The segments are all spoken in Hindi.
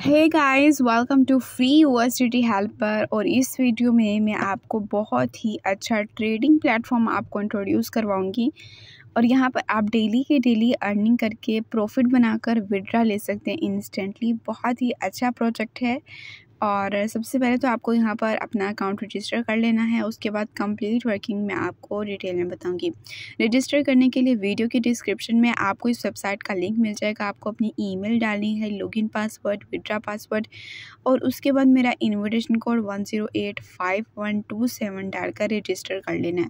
है guys welcome to free university helper और इस वीडियो में मैं आपको बहुत ही अच्छा ट्रेडिंग प्लेटफॉर्म आपको इंट्रोड्यूस करवाऊंगी और यहाँ पर आप डेली के डेली अर्निंग करके प्रॉफिट बनाकर विड्रा ले सकते हैं इंस्टेंटली बहुत ही अच्छा प्रोजेक्ट है और सबसे पहले तो आपको यहाँ पर अपना अकाउंट रजिस्टर कर लेना है उसके बाद कंप्लीट वर्किंग मैं आपको डिटेल में बताऊँगी रजिस्टर करने के लिए वीडियो के डिस्क्रिप्शन में आपको इस वेबसाइट का लिंक मिल जाएगा आपको अपनी ईमेल डालनी है लॉगिन पासवर्ड विड्रा पासवर्ड और उसके बाद मेरा invitation code one zero eight five one two seven डालकर रजिस्टर कर लेना है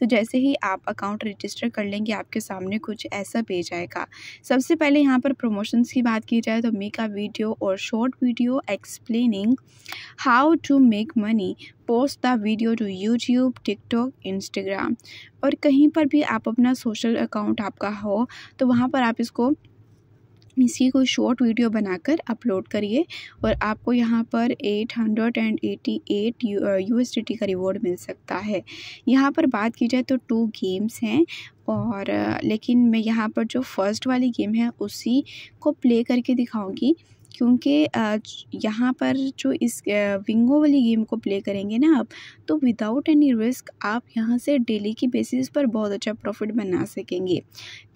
तो जैसे ही आप अकाउंट रजिस्टर कर लेंगे आपके सामने कुछ ऐसा पेज आएगा सबसे पहले यहाँ पर प्रमोशंस की बात की जाए तो मेका का वीडियो और short video explaining learning how to make money post the video to YouTube TikTok Instagram और कहीं पर भी आप अपना सोशल अकाउंट आपका हो तो वहाँ पर आप इसको इसकी कोई शॉर्ट वीडियो बनाकर अपलोड करिए और आपको यहाँ पर 888 यू एस का रिवॉर्ड मिल सकता है यहाँ पर बात की जाए तो टू गेम्स हैं और लेकिन मैं यहाँ पर जो फर्स्ट वाली गेम है उसी को प्ले करके दिखाऊंगी क्योंकि यहाँ पर जो इस विंगो वाली गेम को प्ले करेंगे ना आप तो विदाउट एनी रिस्क आप यहाँ से डेली की बेसिस पर बहुत अच्छा प्रॉफिट बना सकेंगे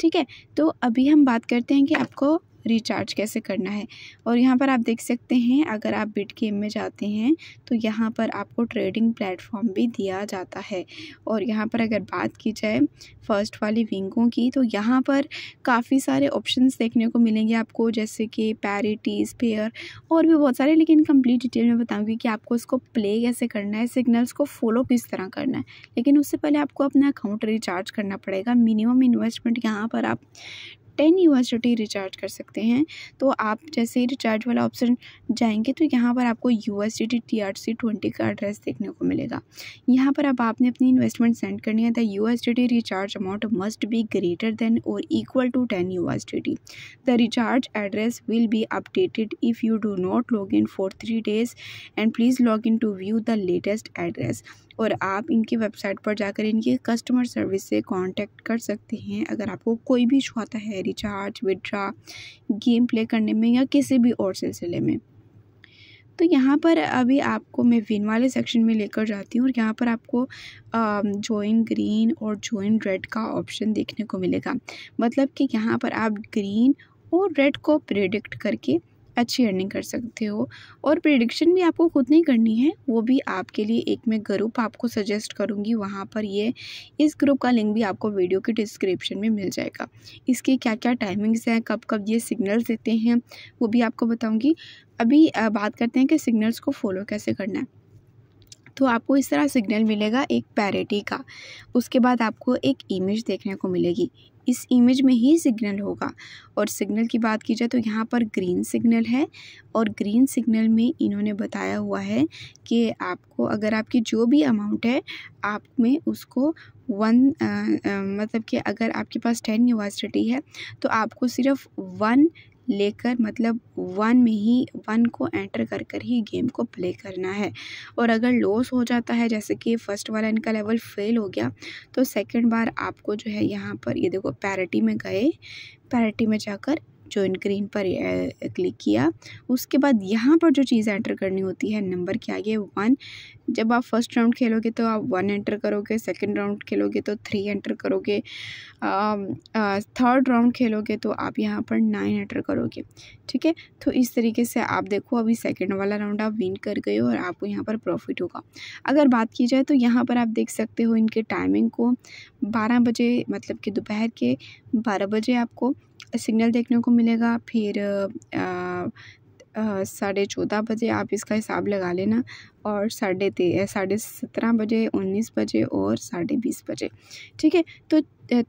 ठीक है तो अभी हम बात करते हैं कि आपको रिचार्ज कैसे करना है और यहाँ पर आप देख सकते हैं अगर आप बिट गेम में जाते हैं तो यहाँ पर आपको ट्रेडिंग प्लेटफॉर्म भी दिया जाता है और यहाँ पर अगर बात की जाए फर्स्ट वाली विंगों की तो यहाँ पर काफ़ी सारे ऑप्शंस देखने को मिलेंगे आपको जैसे कि पैरिटीज़ पेयर और भी बहुत सारे लेकिन कम्प्लीट डिटेल में बताऊँगी कि आपको इसको प्ले कैसे करना है सिग्नल्स को फॉलो किस तरह करना है लेकिन उससे पहले आपको अपना अकाउंट रिचार्ज करना पड़ेगा मिनिमम इन्वेस्टमेंट यहाँ पर आप टेन यूनिवर्सिटी रिचार्ज कर सकते हैं तो आप जैसे ही रिचार्ज वाला ऑप्शन जाएंगे तो यहाँ पर आपको U S D T R C twenty का एड्रेस देखने को मिलेगा यहाँ पर अब आपने अपनी इन्वेस्टमेंट सेंड करनी है the U S D T recharge amount must be greater than और equal to ten U S D T the recharge address will be updated if you do not log in for three days and please log in to view the latest address और आप इनकी वेबसाइट पर जाकर इनकी कस्टमर सर्विस से कॉन्टेक्ट कर सकते हैं अगर आपको कोई भी इशू आता है रिचार्ज विड्रा गेम प्ले करने में या किसी भी और सिलसिले में तो यहाँ पर अभी आपको मैं विन वाले सेक्शन में लेकर जाती हूँ और यहाँ पर आपको जॉइन ग्रीन और जॉइन रेड का ऑप्शन देखने को मिलेगा मतलब कि यहाँ पर आप ग्रीन और रेड को प्रिडिक्ट करके अच्छी अर्निंग कर सकते हो और प्रिडिक्शन भी आपको खुद नहीं करनी है वो भी आपके लिए एक मैं ग्रुप आपको सजेस्ट करूँगी वहाँ पर ये इस ग्रुप का लिंक भी आपको वीडियो के डिस्क्रिप्शन में मिल जाएगा इसके क्या क्या टाइमिंग्स हैं कब कब ये सिग्नल्स देते हैं वो भी आपको बताऊँगी अभी बात करते हैं कि सिग्नल्स को फॉलो कैसे करना है तो आपको इस तरह सिग्नल मिलेगा एक पैरिटी का उसके बाद आपको एक इमेज देखने को मिलेगी इस इमेज में ही सिग्नल होगा और सिग्नल की बात की जाए तो यहाँ पर ग्रीन सिग्नल है और ग्रीन सिग्नल में इन्होंने बताया हुआ है कि आपको अगर आपकी जो भी अमाउंट है आप में उसको वन आ, आ, मतलब कि अगर आपके पास टेन यूनिवर्सिटी है तो आपको सिर्फ वन लेकर मतलब वन में ही वन को एंटर कर कर ही गेम को प्ले करना है और अगर लॉस हो जाता है जैसे कि फ़र्स्ट वाला इनका लेवल फेल हो गया तो सेकेंड बार आपको जो है यहाँ पर ये देखो पैरिटी में गए पैरिटी में जाकर जो इनक्रीन पर क्लिक किया उसके बाद यहाँ पर जो चीज़ एंटर करनी होती है नंबर के आगे वन जब आप फर्स्ट राउंड खेलोगे तो आप वन एंटर करोगे सेकंड राउंड खेलोगे तो थ्री एंटर करोगे थर्ड राउंड खेलोगे तो आप यहाँ पर नाइन एंटर करोगे ठीक है तो इस तरीके से आप देखो अभी सेकंड वाला राउंड आप विन कर गए हो और आपको यहाँ पर प्रॉफिट होगा अगर बात की जाए तो यहाँ पर आप देख सकते हो इनके टाइमिंग को बारह बजे मतलब कि दोपहर के बारह बजे आपको सिग्नल देखने को मिलेगा फिर साढ़े चौदह बजे आप इसका हिसाब लगा लेना और साढ़े ते साढ़े सत्रह बजे उन्नीस बजे और साढ़े बीस बजे ठीक है तो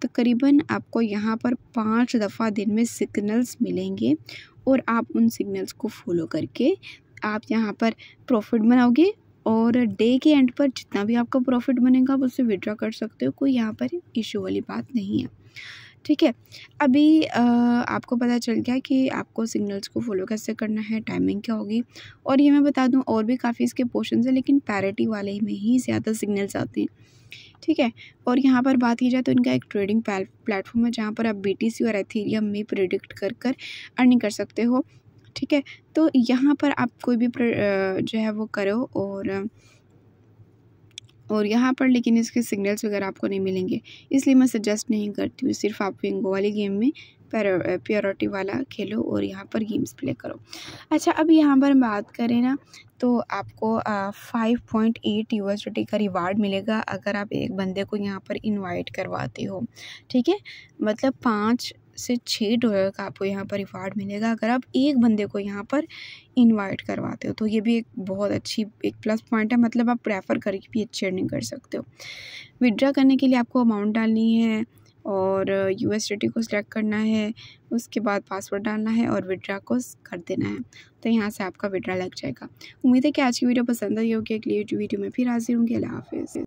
तकरीबन तो आपको यहाँ पर पाँच दफ़ा दिन में सिग्नल्स मिलेंगे और आप उन सिग्नल्स को फॉलो करके आप यहाँ पर प्रॉफिट बनाओगे और डे के एंड पर जितना भी आपका प्रॉफिट बनेगा आप उससे विड्रा कर सकते हो कोई यहाँ पर इशू वाली बात नहीं है ठीक है अभी आ, आपको पता चल गया कि आपको सिग्नल्स को फॉलो कैसे करना है टाइमिंग क्या होगी और ये मैं बता दूं और भी काफ़ी इसके पोर्शन है लेकिन पैरिटी वाले में ही ज़्यादा सिग्नल्स आते हैं ठीक है और यहाँ पर बात की जाए तो इनका एक ट्रेडिंग प्लेटफॉर्म है जहाँ पर आप बी और एथीरियम में प्रिडिक्ट कर कर अर्निंग कर सकते हो ठीक है तो यहाँ पर आप कोई भी जो है वो करो और और यहाँ पर लेकिन इसके सिग्नल्स वगैरह आपको नहीं मिलेंगे इसलिए मैं सजेस्ट नहीं करती हूँ सिर्फ आप विंगो वाली गेम में प्योरिटी वाला खेलो और यहाँ पर गेम्स प्ले करो अच्छा अब यहाँ पर बात करें ना तो आपको फाइव पॉइंट एट यूएसडी का रिवार्ड मिलेगा अगर आप एक बंदे को यहाँ पर इनवाइट करवाते हो ठीक है मतलब पाँच से छः डॉलर का आपको यहाँ पर रिवार्ड मिलेगा अगर आप एक बंदे को यहाँ पर इनवाइट करवाते हो तो ये भी एक बहुत अच्छी एक प्लस पॉइंट है मतलब आप प्रेफर करके भी अच्छी अर्निंग कर सकते हो विड्रा करने के लिए आपको अमाउंट डालनी है और यू एस डी को सिलेक्ट करना है उसके बाद पासवर्ड डालना है और विड्रा को कर देना है तो यहाँ से आपका विड्रा लग जाएगा उम्मीद है कि आज की वीडियो पसंद आई होगी अगली वीडियो में फिर हाजिर होंगी अल्लाह हाफिज़